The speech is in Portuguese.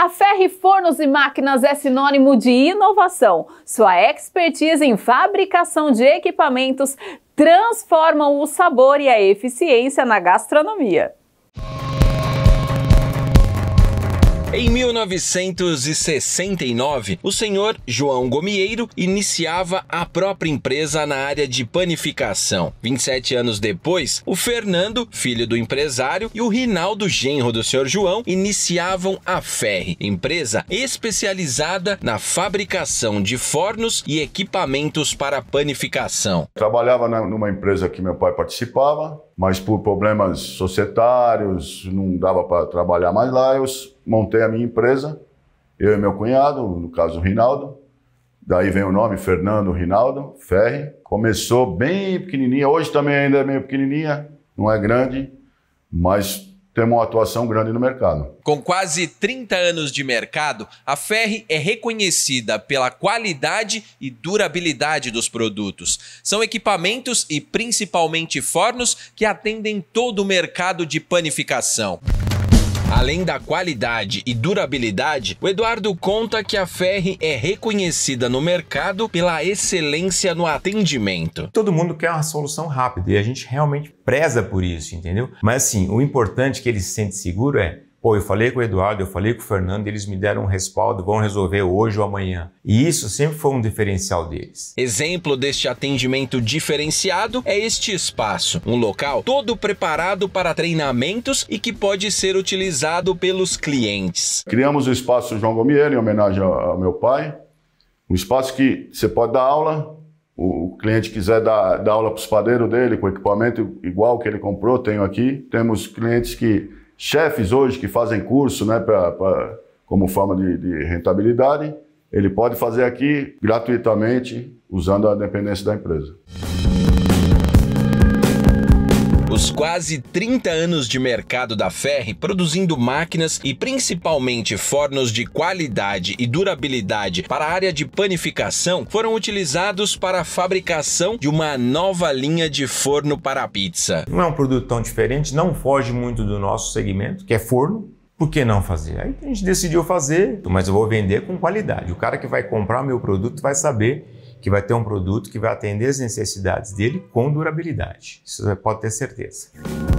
A Ferre Fornos e Máquinas é sinônimo de inovação. Sua expertise em fabricação de equipamentos transformam o sabor e a eficiência na gastronomia. Em 1969, o senhor João Gomieiro iniciava a própria empresa na área de panificação. 27 anos depois, o Fernando, filho do empresário, e o Rinaldo Genro do senhor João iniciavam a Ferre, empresa especializada na fabricação de fornos e equipamentos para panificação. Trabalhava numa empresa que meu pai participava, mas por problemas societários, não dava para trabalhar mais lá. Eu montei a minha empresa, eu e meu cunhado, no caso o Rinaldo. Daí vem o nome Fernando Rinaldo Ferri. Começou bem pequenininha, hoje também ainda é meio pequenininha, não é grande, mas temos uma atuação grande no mercado. Com quase 30 anos de mercado, a Ferri é reconhecida pela qualidade e durabilidade dos produtos. São equipamentos e principalmente fornos que atendem todo o mercado de panificação. Além da qualidade e durabilidade, o Eduardo conta que a Ferri é reconhecida no mercado pela excelência no atendimento. Todo mundo quer uma solução rápida e a gente realmente preza por isso, entendeu? Mas assim, o importante que ele se sente seguro é pô, eu falei com o Eduardo, eu falei com o Fernando, eles me deram um respaldo, vão resolver hoje ou amanhã. E isso sempre foi um diferencial deles. Exemplo deste atendimento diferenciado é este espaço, um local todo preparado para treinamentos e que pode ser utilizado pelos clientes. Criamos o espaço João Gomier em homenagem ao meu pai, um espaço que você pode dar aula, o cliente quiser dar, dar aula para os padeiros dele, com equipamento igual que ele comprou, tenho aqui. Temos clientes que chefes hoje que fazem curso né, pra, pra como forma de, de rentabilidade, ele pode fazer aqui gratuitamente usando a dependência da empresa. quase 30 anos de mercado da Ferri produzindo máquinas e principalmente fornos de qualidade e durabilidade para a área de panificação foram utilizados para a fabricação de uma nova linha de forno para pizza. Não é um produto tão diferente, não foge muito do nosso segmento, que é forno, por que não fazer? Aí a gente decidiu fazer, mas eu vou vender com qualidade. O cara que vai comprar meu produto vai saber que vai ter um produto que vai atender as necessidades dele com durabilidade. Isso você pode ter certeza.